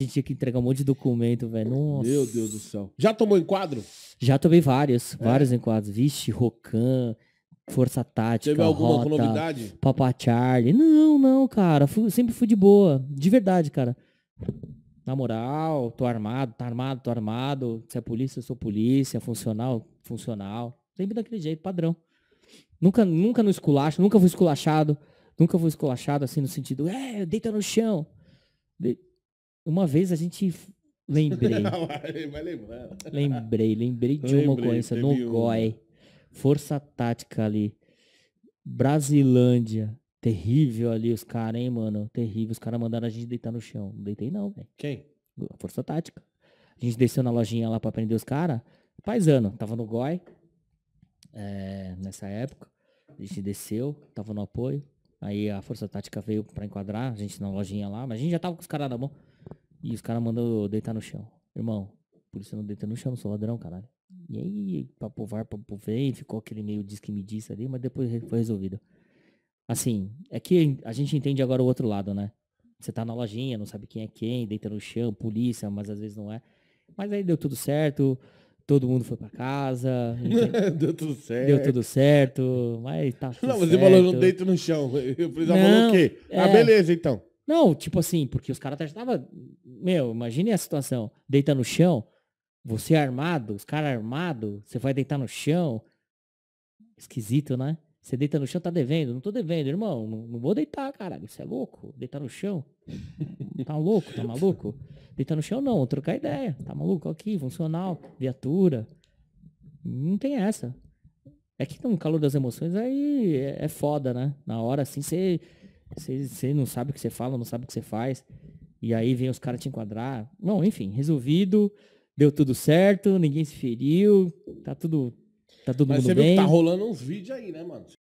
A gente tinha que entregar um monte de documento, velho. Nossa. Meu Deus do céu. Já tomou enquadro? Já tomei vários, é. vários enquadros. Vixe, Rocan, Força Tática, Teve alguma Rota, novidade? Papa Charlie. Não, não, cara. Fui, sempre fui de boa. De verdade, cara. Na moral, tô armado, tá armado, tô armado. Se é polícia, eu sou polícia. Funcional, funcional. Sempre daquele jeito, padrão. Nunca, nunca no esculacho, nunca fui esculachado. Nunca fui esculachado assim no sentido, é, deita no chão. De... Uma vez a gente lembrei. lembrei, lembrei de lembrei, uma coisa. no um. força tática ali. Brasilândia. Terrível ali os caras, hein, mano? Terrível. Os caras mandaram a gente deitar no chão. Não deitei, não, velho. Quem? força tática. A gente desceu na lojinha lá pra prender os caras. Paisano, tava no GOI. É, nessa época. A gente desceu, tava no apoio. Aí a força tática veio pra enquadrar a gente na lojinha lá. Mas a gente já tava com os caras na mão. E os caras mandam deitar no chão. Irmão, por isso eu não deita no chão, não sou ladrão, caralho. E aí, papo var, papo vem, ficou aquele meio diz que me disse ali, mas depois foi resolvido. Assim, é que a gente entende agora o outro lado, né? Você tá na lojinha, não sabe quem é quem, deita no chão, polícia, mas às vezes não é. Mas aí deu tudo certo, todo mundo foi para casa. deu tudo certo. Deu tudo certo, mas tá tudo Não, você certo. falou, não deito no chão. Eu precisava tá não, falou o quê? É... Ah, beleza, então. Não, tipo assim, porque os caras estavam meu, imagine a situação. Deita no chão, você armado, os caras armados, você vai deitar no chão. Esquisito, né? Você deita no chão, tá devendo. Não tô devendo, irmão. Não, não vou deitar, caralho. Você é louco? Deitar no chão? Tá louco? Tá maluco? Deitar no chão não, trocar ideia. Tá maluco? Aqui, funcional, viatura. Não tem essa. É que no calor das emoções aí é, é foda, né? Na hora assim você. Você não sabe o que você fala, não sabe o que você faz. E aí vem os caras te enquadrar. Não, enfim, resolvido, deu tudo certo, ninguém se feriu, tá tudo, tá todo Mas mundo você bem. Viu que tá rolando uns vídeos aí, né, mano?